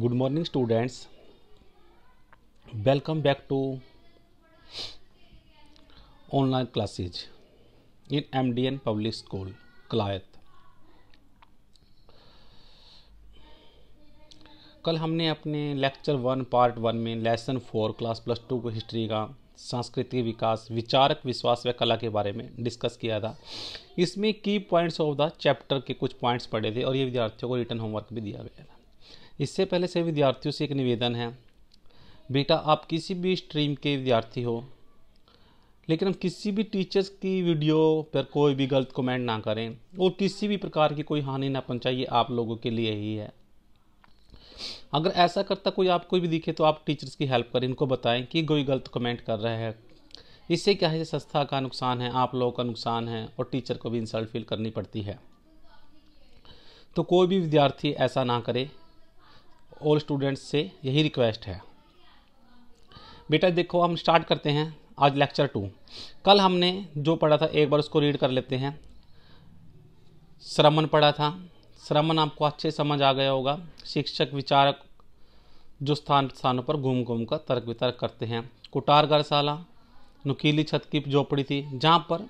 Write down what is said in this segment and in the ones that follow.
good morning students welcome back to online classes in M D N public school Kalayat कल हमने अपने lecture one part one में lesson four class plus two को history का सांस्कृतिक विकास विचारक विश्वास व कला के बारे में डिस्कस किया था इसमें की पॉइंट्स ऑफ द चैप्टर के कुछ पॉइंट्स पढ़े थे और ये विद्यार्थियों को रिटर्न होमवर्क भी दिया गया था इससे पहले सभी विद्यार्थियों से एक निवेदन है बेटा आप किसी भी स्ट्रीम के विद्यार्थी हो लेकिन हम किसी भी टीचर्स की वीडियो पर कोई भी गलत कमेंट ना करें और किसी भी प्रकार की कोई हानि ना पहुंचाइए आप लोगों के लिए ही है अगर ऐसा करता कोई आपको भी दिखे तो आप टीचर्स की हेल्प करें इनको बताएं कि कोई गलत कमेंट कर रहा है इससे क्या है संस्था का नुकसान है आप लोगों का नुकसान है और टीचर को भी इंसल्ट फील करनी पड़ती है तो कोई भी विद्यार्थी ऐसा ना करे ऑल स्टूडेंट्स से यही रिक्वेस्ट है बेटा देखो हम स्टार्ट करते हैं आज लेक्चर टू कल हमने जो पढ़ा था एक बार उसको रीड कर लेते हैं श्रमण पढ़ा था श्रमण आपको अच्छे समझ आ गया होगा शिक्षक विचारक जो स्थान स्थानों पर घूम घूम कर तर्क वितर्क करते हैं कुटार गढ़शाला नुकीली छत की झोपड़ी थी जहाँ पर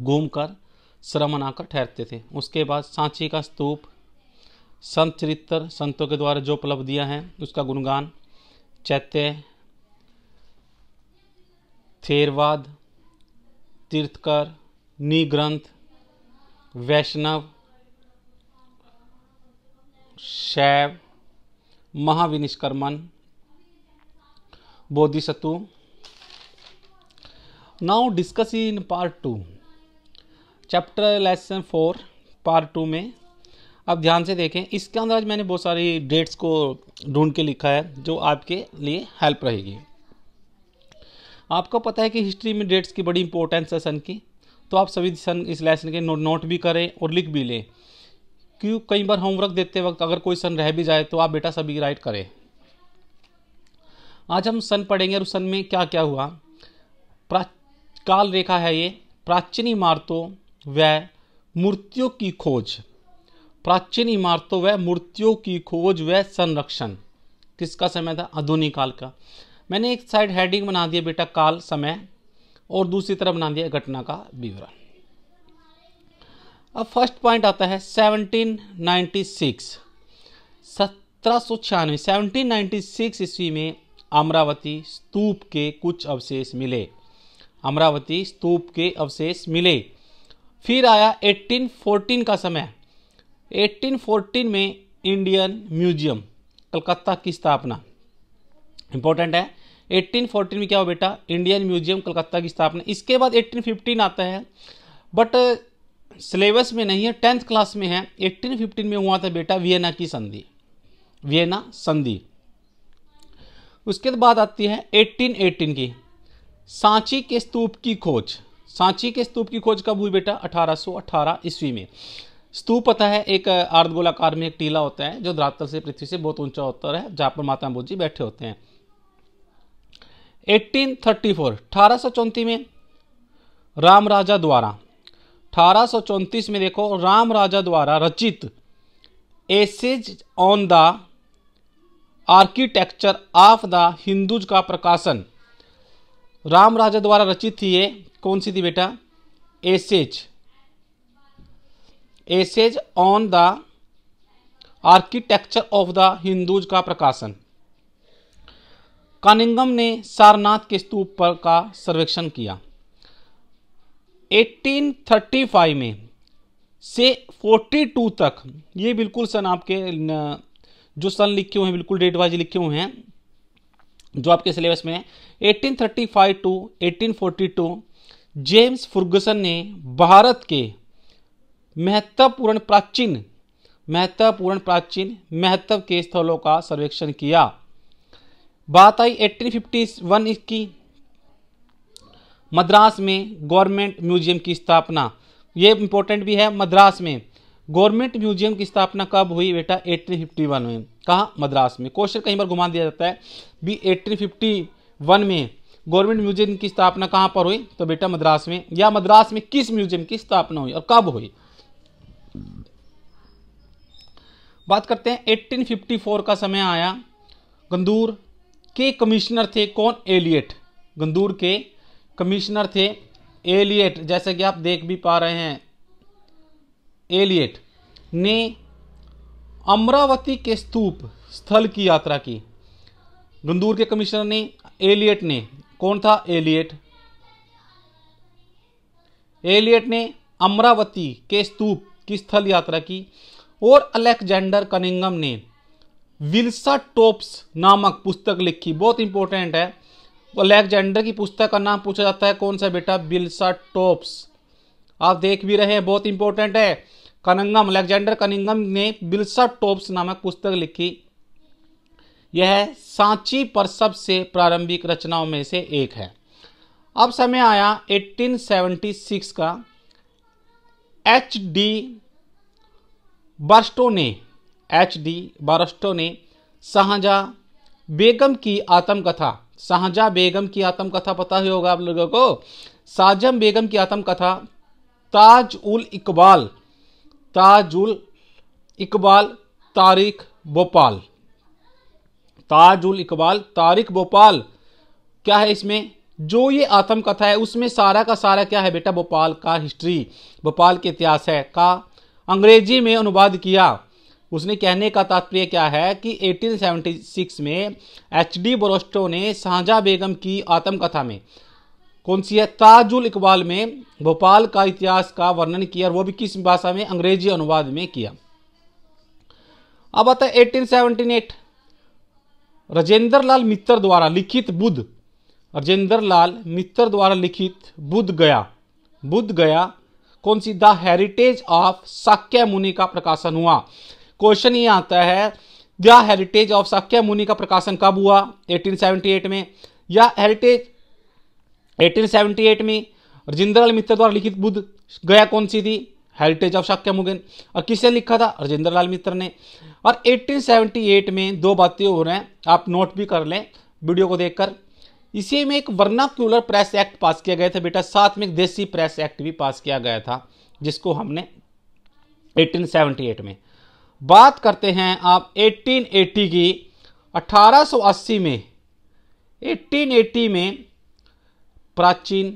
घूम कर श्रमण आकर ठहरते थे उसके बाद सांची का स्तूप संत चरित्र संतों के द्वारा जो उपलब्धियाँ हैं उसका गुणगान चैत्य थेरवाद तीर्थकर निग्रंथ वैष्णव शैव महाविनिष्कर्मन बोधिसत्व now discuss in part two chapter lesson four part two में आप ध्यान से देखें इसके अंदर आज मैंने बहुत सारी डेट्स को ढूंढ के लिखा है जो आपके लिए हेल्प रहेगी आपको पता है कि हिस्ट्री में डेट्स की बड़ी इंपॉर्टेंस है सन की तो आप सभी सन इस लेसन के नोट नोट भी करें और लिख भी लें क्यों कई बार होमवर्क देते वक्त अगर कोई सन रह भी जाए तो आप बेटा सभी राइट करें आज हम सन पढ़ेंगे और सन में क्या क्या हुआ काल रेखा है ये प्राचीन इमारतों व मूर्तियों की खोज प्राचीन इमारतों व मूर्तियों की खोज व संरक्षण किसका समय था आधुनिक काल का मैंने एक साइड हेडिंग बना दिया बेटा काल समय और दूसरी तरफ बना दिया घटना का विवरण अब फर्स्ट पॉइंट आता है 1796 1796 1796 ईस्वी में अमरावती स्तूप के कुछ अवशेष मिले अमरावती स्तूप के अवशेष मिले फिर आया 1814 का समय 1814 में इंडियन म्यूजियम कलकत्ता की स्थापना इंपॉर्टेंट है 1814 में क्या हो बेटा इंडियन म्यूजियम कलकत्ता की स्थापना इसके बाद 1815 आता है बट सिलेबस में नहीं है टेंथ क्लास में है 1815 में हुआ था बेटा वियना की संधि वियना संधि उसके बाद आती है 1818 की सांची के स्तूप की खोज सांची के स्तूप की खोज कब हुई बेटा 1818 ईस्वी में स्तूप पता है एक अर्ध गोलाकार में एक टीला होता है जो धरातल से पृथ्वी से बहुत ऊंचा होता है जहां पर माता बुद्ध जी बैठे होते हैं 1834 अठारह में राम राजा द्वारा अठारह में देखो राम राजा द्वारा रचित essays on the architecture of the Hindus का प्रकाशन राम राजा द्वारा रचित थी ये कौन सी थी बेटा essays essays on the architecture of the Hindus का प्रकाशन कानिंगम ने सारनाथ के स्तूप पर का सर्वेक्षण किया 1835 में से 42 तक ये बिल्कुल सन आपके जो सन लिखे हुए हैं बिल्कुल डेट वाइज लिखे हुए हैं जो आपके सिलेबस में है 1835 टू 1842 जेम्स फुर्गसन ने भारत के महत्वपूर्ण प्राचीन महत्वपूर्ण प्राचीन महत्व के स्थलों का सर्वेक्षण किया बात आई 1851 की मद्रास में गवर्नमेंट म्यूजियम की स्थापना ये इंपॉर्टेंट भी है मद्रास में गवर्नमेंट म्यूजियम की स्थापना कब हुई बेटा 1851 में कहा मद्रास में क्वेश्चन कहीं बार घुमा दिया जाता है भी 1851 में गवर्नमेंट म्यूजियम की स्थापना कहाँ पर हुई तो बेटा मद्रास में या मद्रास में किस म्यूजियम की स्थापना हुई और कब हुई बात करते हैं 1854 का समय आया गंदूर के कमिश्नर थे कौन एलियट गंदूर के कमिश्नर थे एलियट जैसे कि आप देख भी पा रहे हैं एलियट ने अमरावती के स्तूप स्थल की यात्रा की गंदूर के कमिश्नर ने एलियट ने कौन था एलियट एलियट ने अमरावती के स्तूप की स्थल यात्रा की और अलेक्जेंडर कनिंगम ने विल्सा टोप्स नामक पुस्तक लिखी बहुत इंपॉर्टेंट है अलेक्जेंडर की पुस्तक का नाम पूछा जाता है कौन सा बेटा विल्सा टोप्स आप देख भी रहे हैं बहुत इंपॉर्टेंट है कनिंगम अलेक्जेंडर कनिंगम ने बिल्सा टोप्स नामक पुस्तक लिखी यह सांची पर सबसे प्रारंभिक रचनाओं में से एक है अब समय आया 1876 का एच डी बारस्टो ने एच डी बारस्टो ने शाहजहा बेगम की आत्मकथा शाहजहा बेगम की आत्मकथा पता ही होगा आप लोगों को साजम बेगम की आत्मकथा ताज उल इकबाल ताज उल इकबाल तारिक भोपाल ताज उल इकबाल तारिक भोपाल क्या है इसमें जो ये आत्मकथा है उसमें सारा का सारा क्या है बेटा भोपाल का हिस्ट्री भोपाल के इतिहास है का अंग्रेजी में अनुवाद किया उसने कहने का तात्पर्य क्या है कि 1876 में एच डी बोरोस्टो ने शाहजहा बेगम की आत्मकथा में कौन सी है ताजुल इकबाल में भोपाल का इतिहास का वर्णन किया और वो भी किस भाषा में अंग्रेजी अनुवाद में किया अब आता है एटीन राजेंद्र लाल मित्र द्वारा लिखित बुद्ध राजेंद्र लाल मित्र द्वारा लिखित बुद्ध गया बुद्ध गया कौन सी the heritage of Sakya Muni का प्रकाशन हुआ क्वेश्चन ये आता है the heritage of Sakya Muni का प्रकाशन कब हुआ 1878 में या हेरिटेज 1878 में रजिंद्रलाल मित्र द्वारा लिखित बुद्ध गया कौन सी थी हेरिटेज ऑफ साक्य मुगेन और किसने लिखा था राजेंद्र लाल मित्र ने और 1878 में दो बातें हो रहे हैं आप नोट भी कर लें वीडियो को देखकर इसी में एक वर्नाक्यूलर प्रेस एक्ट पास किया गया था बेटा साथ में एक देसी प्रेस एक्ट भी पास किया गया था जिसको हमने 1878 में बात करते हैं आप 1880 की 1880 में 1880 में प्राचीन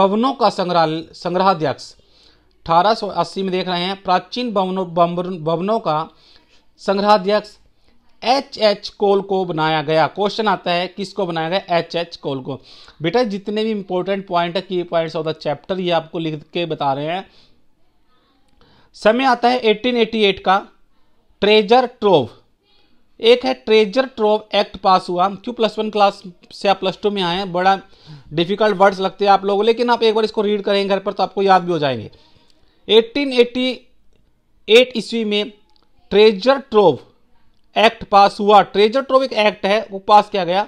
भवनों का संग्रहालय संग्रहाध्यक्ष 1880 में देख रहे हैं प्राचीन भवनों भवनों का संग्रहाध्यक्ष एच एच कोल को बनाया गया क्वेश्चन आता है किसको बनाया गया एच एच कोल को बेटा जितने भी इंपॉर्टेंट पॉइंट है की पॉइंट ऑफ द चैप्टर ये आपको लिख के बता रहे हैं समय आता है 1888 का ट्रेजर ट्रोव एक है ट्रेजर ट्रोव एक्ट पास हुआ क्यों प्लस वन क्लास से आप प्लस टू में आए हैं बड़ा डिफिकल्ट वर्ड्स लगते हैं आप लोगों लेकिन आप एक बार इसको रीड करेंगे घर पर तो आपको याद भी हो जाएंगे 1888 ईस्वी में ट्रेजर ट्रोव एक्ट पास हुआ ट्रेजर ट्रोविक एक्ट है वो पास किया गया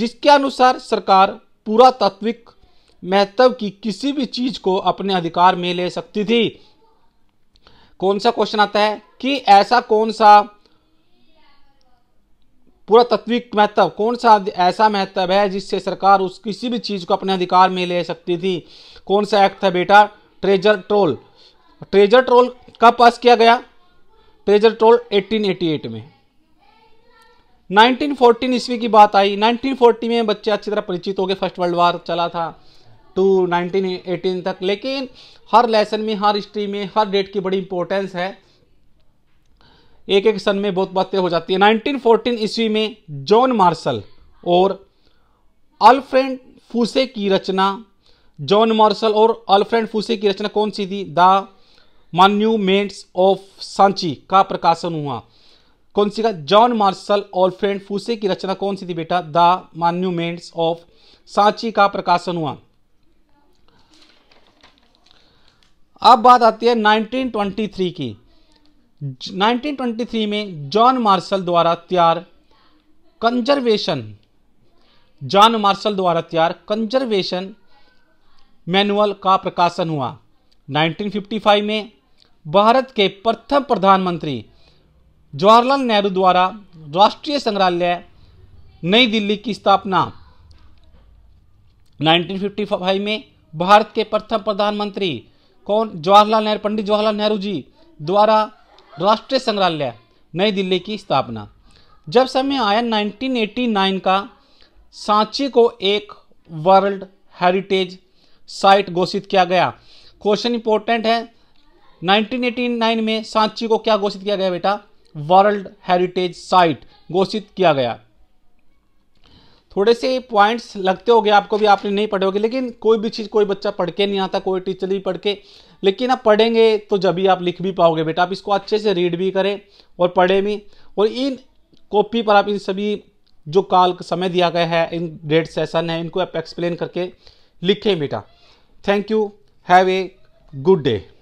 जिसके अनुसार सरकार पुरातात्विक महत्व की किसी भी चीज को अपने अधिकार में ले सकती थी कौन सा क्वेश्चन आता है कि ऐसा कौन सा पुरातत्विक महत्व कौन सा ऐसा महत्व है जिससे सरकार उस किसी भी चीज को अपने अधिकार में ले सकती थी कौन सा एक्ट था बेटा ट्रेजर ट्रोल ट्रेजर ट्रोल कब पास किया गया ट्रेजर ट्रोल 1888 में 1914 ईस्वी की बात आई 1940 में बच्चे अच्छी तरह परिचित हो गए फर्स्ट वर्ल्ड वार चला था टू 1918 तक लेकिन हर लेसन में हर हिस्ट्री में हर डेट की बड़ी इंपॉर्टेंस है एक एक सन में बहुत बातें हो जाती है 1914 ईस्वी में जॉन मार्शल और अल्फ्रेंड फूसे की रचना जॉन मार्शल और अल्फ्रेंड फूसे की रचना कौन सी थी द मॉन्यूमेंट्स ऑफ सांची का प्रकाशन हुआ कौन सी का जॉन मार्शल और फ्रेंड फूसे की रचना कौन सी थी बेटा द मॉन्यूमेंट्स ऑफ सांची का प्रकाशन हुआ अब बात आती है 1923 की 1923 में जॉन मार्शल द्वारा तैयार कंजर्वेशन जॉन मार्शल द्वारा तैयार कंजर्वेशन मैनुअल का प्रकाशन हुआ 1955 में भारत के प्रथम प्रधानमंत्री जवाहरलाल नेहरू द्वारा राष्ट्रीय संग्रहालय नई दिल्ली की स्थापना 1955 में भारत के प्रथम प्रधानमंत्री कौन जवाहरलाल नेहरू पंडित जवाहरलाल नेहरू जी द्वारा राष्ट्रीय संग्रहालय नई दिल्ली की स्थापना जब समय आया 1989 का सांची को एक वर्ल्ड हेरिटेज साइट घोषित किया गया क्वेश्चन इंपॉर्टेंट है 1989 में सांची को क्या घोषित किया गया बेटा वर्ल्ड हेरिटेज साइट घोषित किया गया थोड़े से पॉइंट्स लगते होंगे आपको भी आपने नहीं पढ़े होंगे लेकिन कोई भी चीज़ कोई बच्चा पढ़ के नहीं आता कोई टीचर भी पढ़ के लेकिन आप पढ़ेंगे तो जब भी आप लिख भी पाओगे बेटा आप इसको अच्छे से रीड भी करें और पढ़ें भी और इन कॉपी पर आप इन सभी जो काल का समय दिया गया है इन डेट सेशन है इनको आप एक्सप्लेन करके लिखें बेटा thank you have a good day